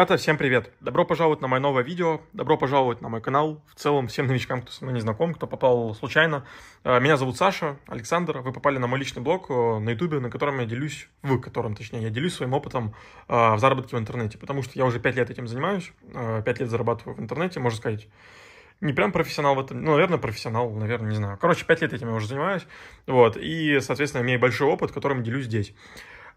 Ребята, всем привет! Добро пожаловать на мое новое видео, добро пожаловать на мой канал. В целом, всем новичкам, кто со мной ну, не знаком, кто попал случайно. А, меня зовут Саша, Александр. Вы попали на мой личный блог э, на ютубе, на котором я делюсь, в котором, точнее, я делюсь своим опытом а, в заработке в интернете. Потому что я уже 5 лет этим занимаюсь, 5 а, лет зарабатываю в интернете, можно сказать, не прям профессионал в этом, ну, наверное, профессионал, наверное, не знаю. Короче, 5 лет этим я уже занимаюсь, вот, и, соответственно, имею большой опыт, которым делюсь здесь.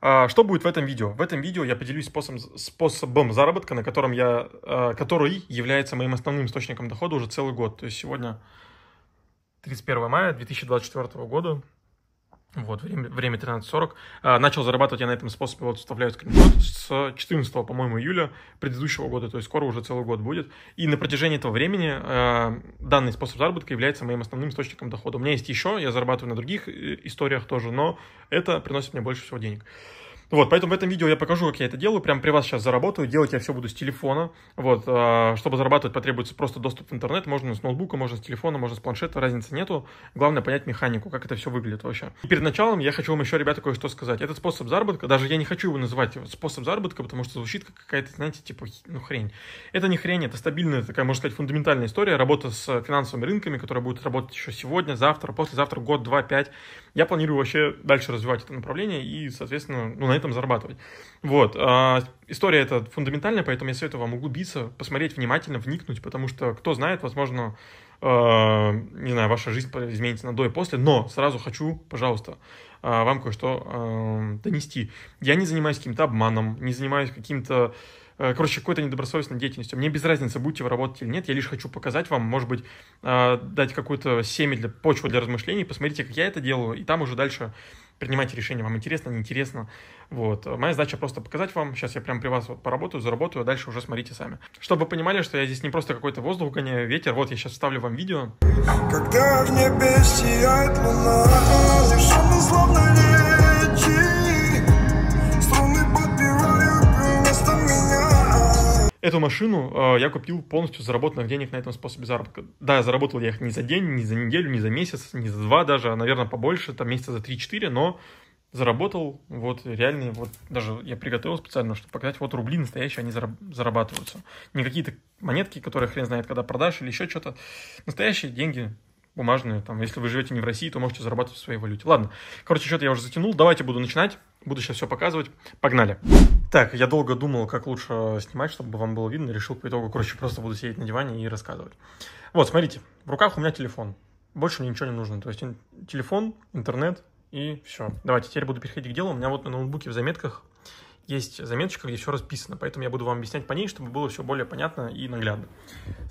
А, что будет в этом видео? В этом видео я поделюсь способом, способом заработка, на котором я, а, который является моим основным источником дохода уже целый год. То есть сегодня 31 мая 2024 года. Вот, время, время 13.40. А, начал зарабатывать я на этом способе, вот вставляю скриншот с 14, по-моему, июля предыдущего года, то есть скоро уже целый год будет. И на протяжении этого времени э, данный способ заработка является моим основным источником дохода. У меня есть еще, я зарабатываю на других э, историях тоже, но это приносит мне больше всего денег. Вот, поэтому в этом видео я покажу, как я это делаю. Прямо при вас сейчас заработаю. Делать я все буду с телефона. Вот, а, чтобы зарабатывать, потребуется просто доступ в интернет. Можно с ноутбука, можно с телефона, можно с планшета. Разницы нету. Главное понять механику, как это все выглядит вообще. И перед началом я хочу вам еще, ребята, кое-что сказать. Этот способ заработка, даже я не хочу его называть способ заработка, потому что звучит как какая-то, знаете, типа, ну хрень. Это не хрень, это стабильная такая, можно сказать, фундаментальная история. Работа с финансовыми рынками, которая будет работать еще сегодня, завтра, послезавтра, год, два, пять. Я планирую вообще дальше развивать это направление и, соответственно, ну, на это этом зарабатывать. Вот. А, история эта фундаментальная, поэтому я советую вам углубиться, посмотреть внимательно, вникнуть, потому что, кто знает, возможно, а, не знаю, ваша жизнь изменится на до и после, но сразу хочу, пожалуйста, а, вам кое-что донести. Я не занимаюсь каким-то обманом, не занимаюсь каким-то короче, какой-то недобросовестной деятельностью. Мне без разницы, будете вы работать или нет, я лишь хочу показать вам, может быть, дать какую-то семя для почву для размышлений, посмотрите, как я это делаю, и там уже дальше принимайте решение, вам интересно, неинтересно. Вот. Моя задача просто показать вам, сейчас я прям при вас вот поработаю, заработаю, а дальше уже смотрите сами. Чтобы вы понимали, что я здесь не просто какой-то воздух гоняю, ветер, вот я сейчас вставлю вам видео. Когда в небе сияет луна, словно лечит. Эту машину э, я купил полностью заработанных денег на этом способе заработка. Да, я заработал я их не за день, не за неделю, не за месяц, не за два даже, а, наверное, побольше, там месяца за 3-4, но заработал вот реальные, вот даже я приготовил специально, чтобы показать, вот рубли настоящие, они зарабатываются. Не какие-то монетки, которые хрен знает, когда продашь или еще что-то. Настоящие деньги, бумажные, там, если вы живете не в России, то можете зарабатывать в своей валюте. Ладно, короче, что-то я уже затянул, давайте буду начинать, буду сейчас все показывать, погнали. Погнали. Так, я долго думал, как лучше э, снимать, чтобы вам было видно. Решил по итогу, короче, просто буду сидеть на диване и рассказывать. Вот, смотрите, в руках у меня телефон. Больше мне ничего не нужно. То есть телефон, интернет и все. Давайте, теперь буду переходить к делу. У меня вот на ноутбуке в заметках есть заметочка, где все расписано, поэтому я буду вам объяснять по ней, чтобы было все более понятно и наглядно.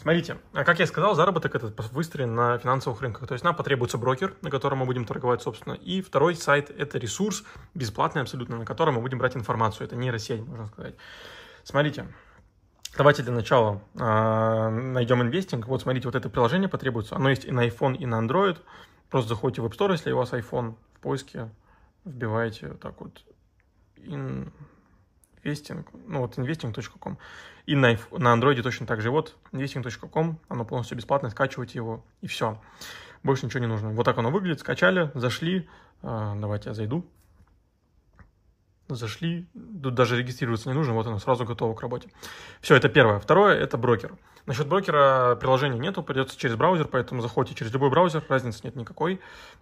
Смотрите, а как я сказал, заработок этот выстроен на финансовых рынках, то есть нам потребуется брокер, на котором мы будем торговать, собственно, и второй сайт – это ресурс, бесплатный абсолютно, на котором мы будем брать информацию, это нейросеть, можно сказать. Смотрите, Давайте для начала э, а, найдем инвестинг. Вот смотрите, вот это приложение потребуется. Оно есть и на iPhone, и на Android. Просто заходите в App Store, если у вас iPhone, в поиске вбиваете вот так вот in Investing, ну вот investing.com. И на, на Android точно так же. Вот investing.com, оно полностью бесплатно, скачивайте его и все. Больше ничего не нужно. Вот так оно выглядит, скачали, зашли. Э, давайте я зайду. Зашли, тут даже регистрироваться не нужно, вот оно сразу готово к работе. Все, это первое. Второе – это брокер. Насчет брокера приложения нету, придется через браузер, поэтому заходите через любой браузер, разницы нет никакой.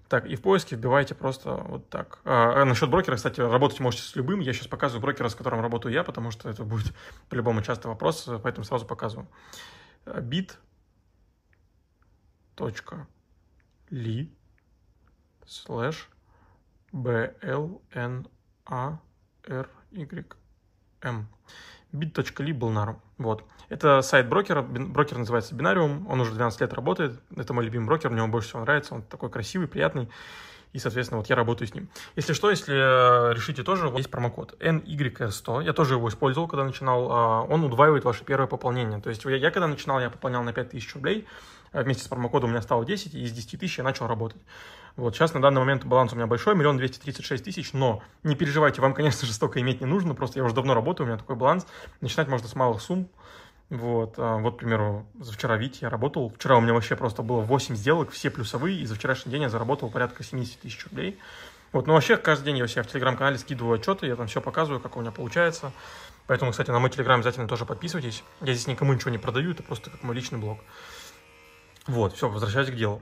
Так, и в поиске вбивайте просто вот так. А, а насчет брокера, кстати, работать можете с любым. Я сейчас показываю брокера, с которым работаю я, потому что это будет по-любому часто вопрос, поэтому сразу показываю. А, bit. Ли слэш blnarym а эм. bit.ly был наром. Вот. Это сайт брокера. Брокер называется Binarium. Он уже 12 лет работает. Это мой любимый брокер. Мне он больше всего нравится. Он такой красивый, приятный. И, соответственно, вот я работаю с ним. Если что, если э, решите тоже, вот есть промокод NYR100. Я тоже его использовал, когда начинал. А, он удваивает ваше первое пополнение. То есть я, я когда начинал, я пополнял на 5000 рублей. Э, вместе с промокодом у меня стало 10, и из 10 тысяч я начал работать. Вот сейчас на данный момент баланс у меня большой, миллион двести тридцать шесть тысяч, но не переживайте, вам, конечно же, столько иметь не нужно, просто я уже давно работаю, у меня такой баланс. Начинать можно с малых сумм, вот, а, вот, к примеру, за вчера, видите, я работал. Вчера у меня вообще просто было 8 сделок, все плюсовые, и за вчерашний день я заработал порядка 70 тысяч рублей. Вот, ну вообще, каждый день я у себя в Телеграм-канале скидываю отчеты, я там все показываю, как у меня получается. Поэтому, кстати, на мой Телеграм обязательно тоже подписывайтесь. Я здесь никому ничего не продаю, это просто как мой личный блог. Вот, все, возвращаюсь к делу.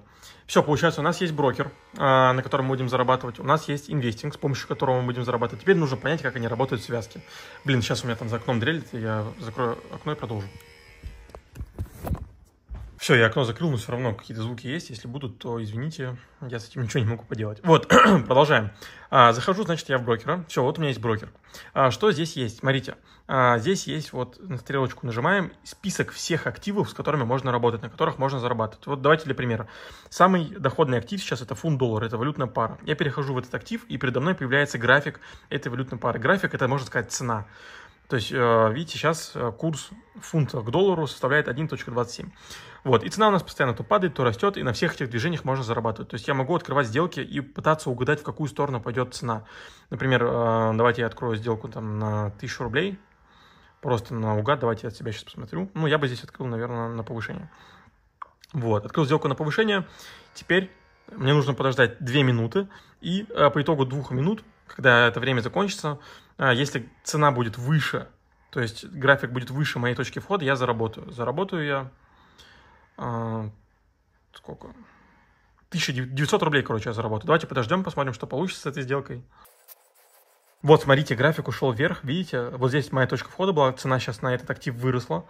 Все, получается, у нас есть брокер, а, на котором мы будем зарабатывать. У нас есть инвестинг, с помощью которого мы будем зарабатывать. Теперь нужно понять, как они работают в связке. Блин, сейчас у меня там за окном дрелит, я закрою окно и продолжу. Все, я окно закрыл, но все равно какие-то звуки есть. Если будут, то извините, я с этим ничего не могу поделать. Вот, продолжаем. А, захожу, значит, я в брокера. Все, вот у меня есть брокер. А, что здесь есть? Смотрите, а, здесь есть вот на стрелочку нажимаем список всех активов, с которыми можно работать, на которых можно зарабатывать. Вот давайте для примера. Самый доходный актив сейчас это фунт-доллар, это валютная пара. Я перехожу в этот актив, и передо мной появляется график этой валютной пары. График это, можно сказать, цена. То есть, э, видите, сейчас э, курс фунта к доллару составляет 1.27. Вот. И цена у нас постоянно то падает, то растет, и на всех этих движениях можно зарабатывать. То есть я могу открывать сделки и пытаться угадать, в какую сторону пойдет цена. Например, э, давайте я открою сделку там на 1000 рублей, просто на угад, давайте я от себя сейчас посмотрю. Ну, я бы здесь открыл, наверное, на повышение. Вот, открыл сделку на повышение, теперь мне нужно подождать 2 минуты, и э, по итогу 2 минут, когда это время закончится, э, если цена будет выше, то есть график будет выше моей точки входа, я заработаю. Заработаю я а, сколько? 1900 рублей, короче, я заработаю. Давайте подождем, посмотрим, что получится с этой сделкой. Вот, смотрите, график ушел вверх, видите? Вот здесь моя точка входа была, цена сейчас на этот актив выросла.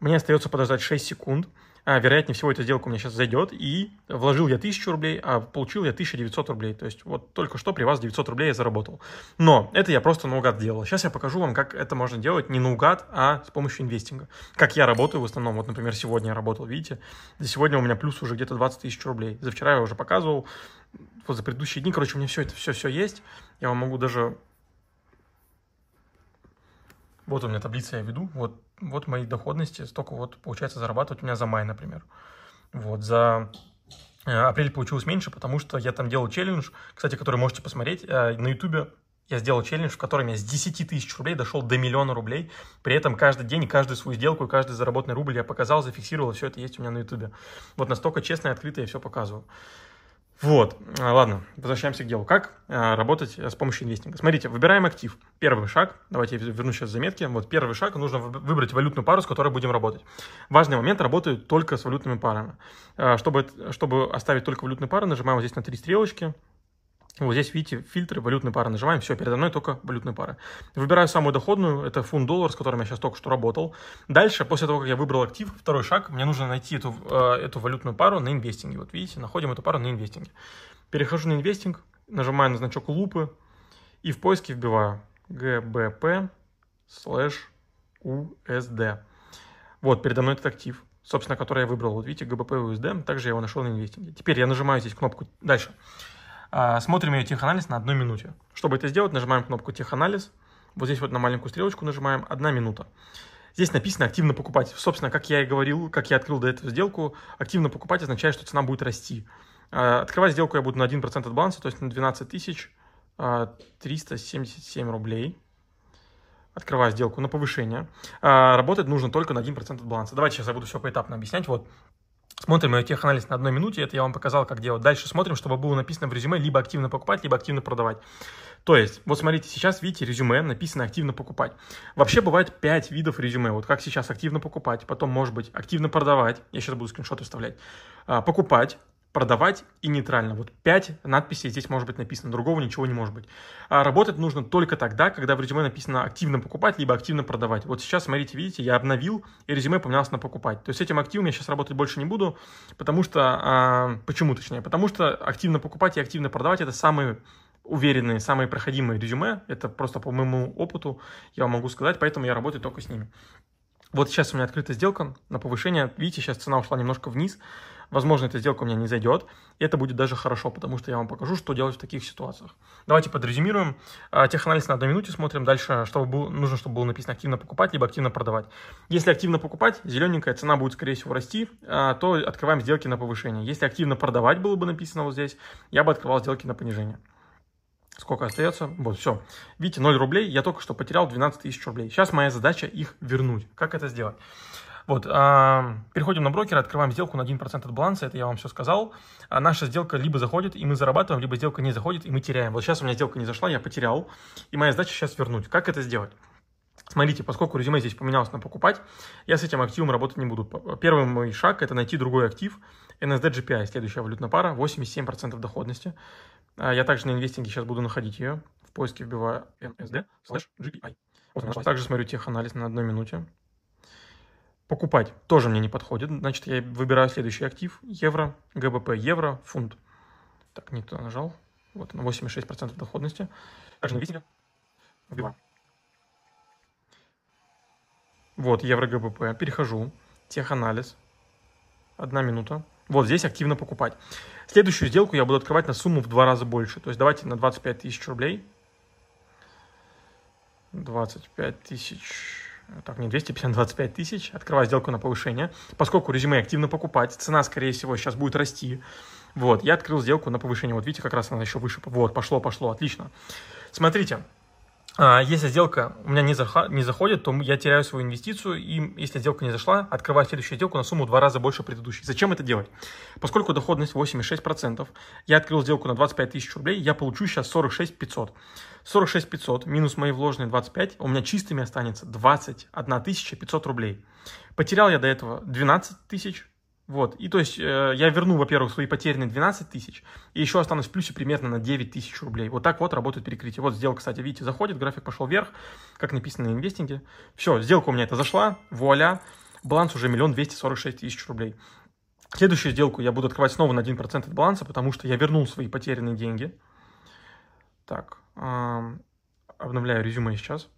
Мне остается подождать 6 секунд а, вероятнее всего, эта сделка у меня сейчас зайдет, и вложил я 1000 рублей, а получил я 1900 рублей. То есть вот только что при вас 900 рублей я заработал. Но это я просто наугад делал. Сейчас я покажу вам, как это можно делать не наугад, а с помощью инвестинга. Как я работаю в основном. Вот, например, сегодня я работал, видите? За сегодня у меня плюс уже где-то 20 тысяч рублей. За вчера я уже показывал. Вот за предыдущие дни, короче, у меня все это все-все есть. Я вам могу даже вот у меня таблица я веду, вот, вот мои доходности, столько вот получается зарабатывать у меня за май, например. Вот, за э, апрель получилось меньше, потому что я там делал челлендж, кстати, который можете посмотреть э, на ютубе, я сделал челлендж, в котором я с 10 тысяч рублей дошел до миллиона рублей. При этом каждый день, каждую свою сделку, и каждый заработанный рубль я показал, зафиксировал, все это есть у меня на ютубе. Вот настолько честно и открыто я все показываю. Вот, а, ладно, возвращаемся к делу. Как а, работать э, с помощью инвестинга? Смотрите, выбираем актив. Первый шаг, давайте я верну сейчас заметки. Вот первый шаг, нужно выбрать валютную пару, с которой будем работать. Важный момент, работаю только с валютными парами. А, чтобы, чтобы оставить только валютную пару, нажимаем вот здесь на три стрелочки, вот здесь, видите, фильтры валютные пары нажимаем, все, передо мной только валютные пары. Выбираю самую доходную, это фунт-доллар, с которым я сейчас только что работал. Дальше, после того, как я выбрал актив, второй шаг, мне нужно найти эту, э, эту валютную пару на инвестинге. Вот видите, находим эту пару на инвестинге. Перехожу на инвестинг, нажимаю на значок лупы и в поиске вбиваю gbp слэш USD. Вот, передо мной этот актив, собственно, который я выбрал. Вот видите, GBP USD, также я его нашел на инвестинге. Теперь я нажимаю здесь кнопку «Дальше». А, смотрим ее теханализ на одной минуте. Чтобы это сделать, нажимаем кнопку теханализ. Вот здесь вот на маленькую стрелочку нажимаем «Одна минута». Здесь написано «Активно покупать». Собственно, как я и говорил, как я открыл до этого сделку, активно покупать означает, что цена будет расти. А, открывать сделку я буду на 1% от баланса, то есть на 12 377 а, рублей. Открываю сделку на повышение. Работать нужно только на 1% от баланса. Давайте сейчас я буду все поэтапно объяснять. Вот Смотрим теханализ на одной минуте. Это я вам показал, как делать. Дальше смотрим, чтобы было написано в резюме либо активно покупать, либо активно продавать. То есть, вот смотрите, сейчас, видите, резюме написано «активно покупать». Вообще бывает 5 видов резюме. Вот как сейчас «активно покупать», потом, может быть, «активно продавать». Я сейчас буду скриншоты вставлять. А, «Покупать», продавать и нейтрально. Вот пять надписей здесь может быть написано, другого ничего не может быть. А работать нужно только тогда, когда в резюме написано активно покупать, либо активно продавать. Вот сейчас, смотрите, видите, я обновил, и резюме поменялось на покупать. То есть этим активом я сейчас работать больше не буду, потому что, а, почему точнее, потому что активно покупать и активно продавать это самые уверенные, самые проходимые резюме. Это просто по моему опыту я вам могу сказать, поэтому я работаю только с ними. Вот сейчас у меня открыта сделка на повышение. Видите, сейчас цена ушла немножко вниз. Возможно, эта сделка у меня не зайдет. И это будет даже хорошо, потому что я вам покажу, что делать в таких ситуациях. Давайте подрезюмируем. А, теханализ на одной минуте смотрим. Дальше чтобы было, нужно, чтобы было написано активно покупать, либо активно продавать. Если активно покупать, зелененькая цена будет, скорее всего, расти, а, то открываем сделки на повышение. Если активно продавать было бы написано вот здесь, я бы открывал сделки на понижение. Сколько остается? Вот, все. Видите, 0 рублей. Я только что потерял 12 тысяч рублей. Сейчас моя задача их вернуть. Как это сделать? Вот, переходим на брокера, открываем сделку на 1% от баланса, это я вам все сказал. А наша сделка либо заходит, и мы зарабатываем, либо сделка не заходит, и мы теряем. Вот сейчас у меня сделка не зашла, я потерял, и моя задача сейчас вернуть. Как это сделать? Смотрите, поскольку резюме здесь поменялось на покупать, я с этим активом работать не буду. Э, первый мой шаг – это найти другой актив. NSD GPI, следующая валютная пара, 87% доходности. А я также на инвестинге сейчас буду находить ее. В поиске вбиваю NSD slash GPI. также смотрю теханализ на одной минуте. Покупать тоже мне не подходит. Значит, я выбираю следующий актив. Евро, ГБП, евро, фунт. Так, не туда нажал. Вот на 86% доходности. Также на Вот, евро ГБП. Перехожу. Теханализ. Одна минута. Вот здесь активно покупать. Следующую сделку я буду открывать на сумму в два раза больше. То есть давайте на 25 тысяч рублей. 25 тысяч так, не 250, 25 а тысяч, открываю сделку на повышение, поскольку резюме активно покупать, цена, скорее всего, сейчас будет расти, вот, я открыл сделку на повышение, вот видите, как раз она еще выше, вот, пошло, пошло, отлично. Смотрите, а, если сделка у меня не, зах... не заходит, то я теряю свою инвестицию, и если сделка не зашла, открываю следующую сделку на сумму в два раза больше предыдущей. Зачем это делать? Поскольку доходность 8,6%, я открыл сделку на 25 тысяч рублей, я получу сейчас 46 500. 46 500 минус мои вложенные 25, у меня чистыми останется 21 500 рублей. Потерял я до этого 12 тысяч, вот, и то есть э, я верну, во-первых, свои потерянные 12 тысяч, и еще останусь в плюсе примерно на 9 тысяч рублей. Вот так вот работает перекрытие. Вот сделка, кстати, видите, заходит, график пошел вверх, как написано на инвестинге. Все, сделка у меня это зашла, вуаля, баланс уже миллион двести сорок шесть тысяч рублей. Следующую сделку я буду открывать снова на 1% от баланса, потому что я вернул свои потерянные деньги. Так, э, обновляю резюме сейчас.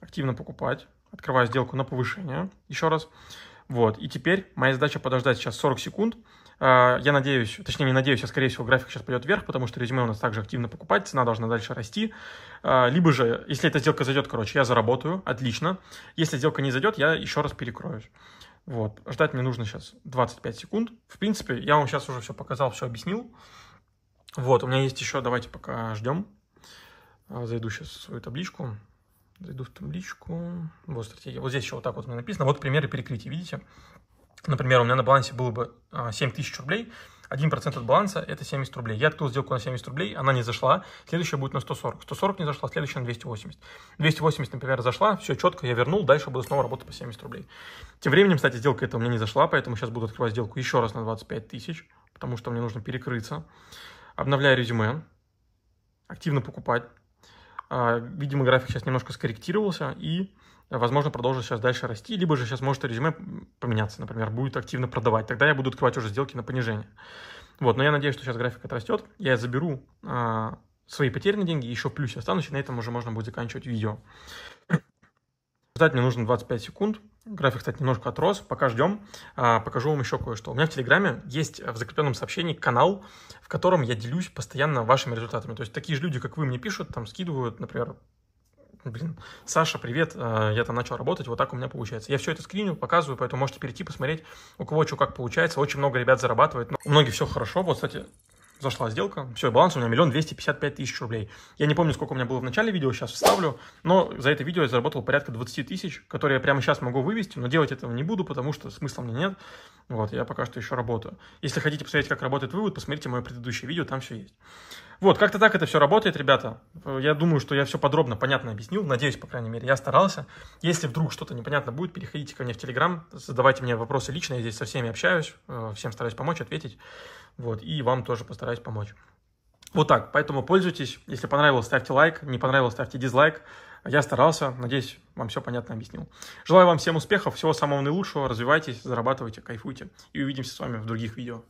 Активно покупать. Открываю сделку на повышение. Еще раз. Вот, и теперь моя задача подождать сейчас 40 секунд. А, я надеюсь, точнее не надеюсь, а скорее всего график сейчас пойдет вверх, потому что резюме у нас также активно покупать, цена должна дальше расти. А, либо же, если эта сделка зайдет, короче, я заработаю, отлично. Если сделка не зайдет, я еще раз перекроюсь. Вот, ждать мне нужно сейчас 25 секунд. В принципе, я вам сейчас уже все показал, все объяснил. Вот, у меня есть еще, давайте пока ждем. А, зайду сейчас в свою табличку. Зайду в табличку. Вот стратегия. Вот здесь еще вот так вот у меня написано. Вот примеры перекрытия видите? Например, у меня на балансе было бы 7 а, тысяч рублей. 1% от баланса – это 70 рублей. Я открыл сделку на 70 рублей, она не зашла. Следующая будет на 140. 140 не зашла, следующая на 280. 280, например, зашла, все четко, я вернул, дальше буду снова работать по 70 рублей. Тем временем, кстати, сделка эта у меня не зашла, поэтому сейчас буду открывать сделку еще раз на 25 тысяч, потому что мне нужно перекрыться. Обновляю резюме, активно покупать. А, видимо, график сейчас немножко скорректировался и, возможно, продолжит сейчас дальше расти, либо же сейчас может резюме поменяться, например, будет активно продавать. Тогда я буду открывать уже сделки на понижение. Вот, но я надеюсь, что сейчас график отрастет. Я заберу а, свои потерянные деньги, еще в плюсе останусь, и на этом уже можно будет заканчивать видео. Ждать мне нужно 25 секунд. График, кстати, немножко отрос, пока ждем, а, покажу вам еще кое-что. У меня в Телеграме есть э, в закрепленном сообщении канал, в котором я делюсь постоянно вашими результатами. То есть такие же люди, как вы, мне пишут, там скидывают, например, блин, Саша, привет, э, я там начал работать, вот так у меня получается. Я все это скриню, показываю, поэтому можете перейти, посмотреть, у кого что как получается. Очень много ребят зарабатывает, у многих все хорошо. Вот, кстати, зашла сделка. Все, баланс у меня миллион двести пятьдесят пять тысяч рублей. Я не помню, сколько у меня было в начале видео, сейчас вставлю, но за это видео я заработал порядка 20 тысяч, которые я прямо сейчас могу вывести, но делать этого не буду, потому что смысла мне нет. Вот, я пока что еще работаю. Если хотите посмотреть, как работает вывод, посмотрите мое предыдущее видео, там все есть. Вот, как-то так это все работает, ребята. Э, я думаю, что я все подробно, понятно объяснил. Надеюсь, по крайней мере, я старался. Если вдруг что-то непонятно будет, переходите ко мне в Телеграм, задавайте мне вопросы лично. Я здесь со всеми общаюсь, э, всем стараюсь помочь, ответить. Вот, и вам тоже постараюсь помочь. Вот так, поэтому пользуйтесь. Если понравилось, ставьте лайк. Не понравилось, ставьте дизлайк. Я старался, надеюсь, вам все понятно объяснил. Желаю вам всем успехов, всего самого наилучшего, развивайтесь, зарабатывайте, кайфуйте. И увидимся с вами в других видео.